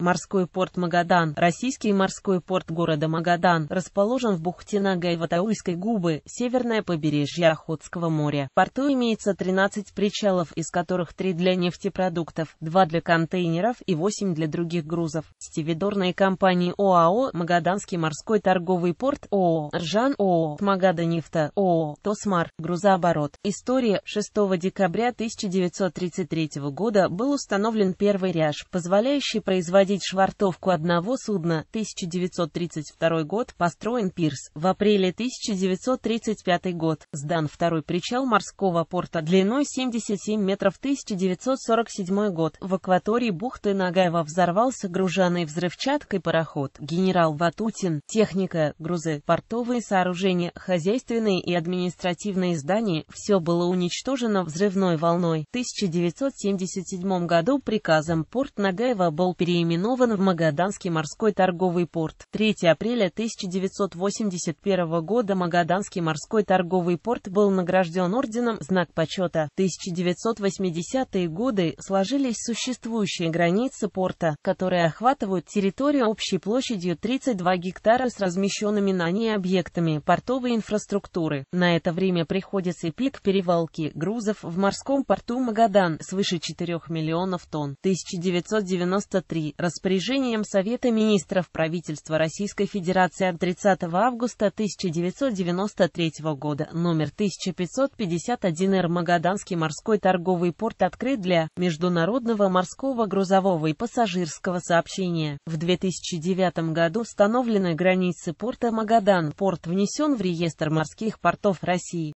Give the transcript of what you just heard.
Морской порт Магадан. Российский морской порт города Магадан расположен в бухте Нагайватауйской губы, северное побережье Охотского моря. В порту имеется 13 причалов, из которых 3 для нефтепродуктов, 2 для контейнеров и 8 для других грузов. Стивидорные компании ОАО «Магаданский морской торговый порт» ООО «Ржан» ООО «Магаданефта» ООО «Тосмар» грузооборот. История 6 декабря 1933 года был установлен первый ряж, позволяющий производить проводить швартовку одного судна 1932 год, построен пирс, в апреле 1935 год, сдан второй причал морского порта длиной 77 метров 1947 год, в акватории бухты Нагаева взорвался груженный взрывчаткой пароход, генерал Ватутин, техника, грузы, портовые сооружения, хозяйственные и административные здания, все было уничтожено взрывной волной. В 1977 году приказом порт Нагаева был переименован переименован в Магаданский морской торговый порт. 3 апреля 1981 года Магаданский морской торговый порт был награжден орденом «Знак почета». 1980-е годы сложились существующие границы порта, которые охватывают территорию общей площадью 32 гектара с размещенными на ней объектами портовой инфраструктуры. На это время приходится пик перевалки грузов в морском порту Магадан свыше 4 миллионов тонн. 1993 Распоряжением Совета министров правительства Российской Федерации от 30 августа 1993 года номер 1551 Р. Магаданский морской торговый порт открыт для международного морского грузового и пассажирского сообщения. В 2009 году установлены границы порта Магадан. Порт внесен в реестр морских портов России.